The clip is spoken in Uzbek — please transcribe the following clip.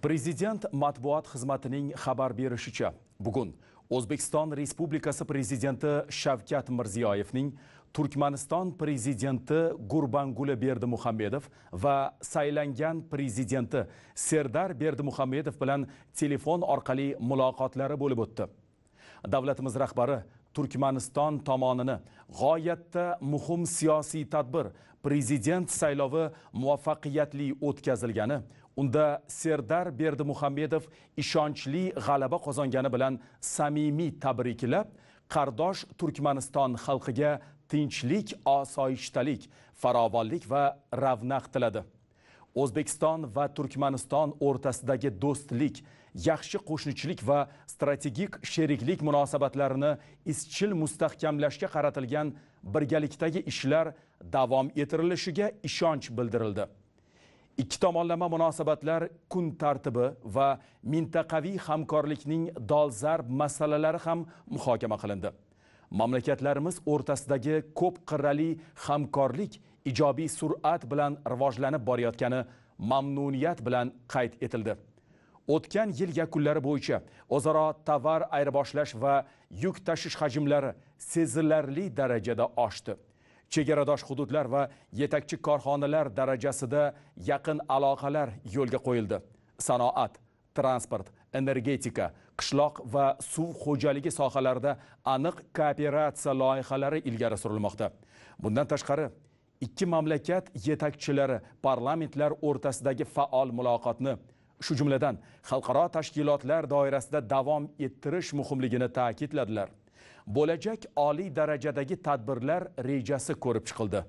Президент матбуат хизматининг хабар беришича, бугун Ўзбекистон Республикаси президенти Шавкат Мирзиёевнинг Туркманистон президенти Гурбангули Бердимухамедов ва сайланган президенти Сердар Бердимухамедов билан телефон орқали мулоқотлари бўлиб ўтди. Давлатимиз раҳбари Туркманистон томонини ғоятда муҳим сиёсий тадбир президент сайлови муваффақиятли ўтказилгани Unda Serdar muhammedov ishonchli g'alaba qozongani bilan samimiy tabriklab, qardosh Turkmaniston xalqiga tinchlik, osoyishtalik, farovonlik va ravnaq tiladi. O'zbekiston va Turkmaniston o'rtasidagi do'stlik, yaxshi qo'shnichilik va strategik sheriklik munosabatlarini izchil mustahkamlashga qaratilgan birgalikdagi ishlar davom ettirilishiga ishonch bildirildi. ikki tomonlama munosabatlar kun tartibi va mintaqaviy hamkorlikning dolzarb masalalari ham muhokama qilindi mamlakatlarimiz o'rtasidagi ko'p qirrali hamkorlik ijobiy sur'at bilan rivojlanib borayotgani mamnuniyat bilan qayd etildi o'tgan yil yakunlari bo'yicha o'zaro tovar ayirboshlash va yuk tashish hajmlari sezilarli darajada oshdi chegaradosh hududlar va yetakchi korxonalar darajasida yaqin aloqalar yo'lga qo'yildi sanoat transport energetika qishloq va suv xo'jaligi sohalarida aniq kooperatsiya loyihalari ilgari surilmoqda bundan tashqari ikki mamlakat yetakchilari parlamentlar o'rtasidagi faol muloqotni shu jumladan xalqaro tashkilotlar doirasida davom ettirish muhimligini ta'kidladilar bo'lajak oliy darajadagi tadbirlar rejasi ko'rib chiqildi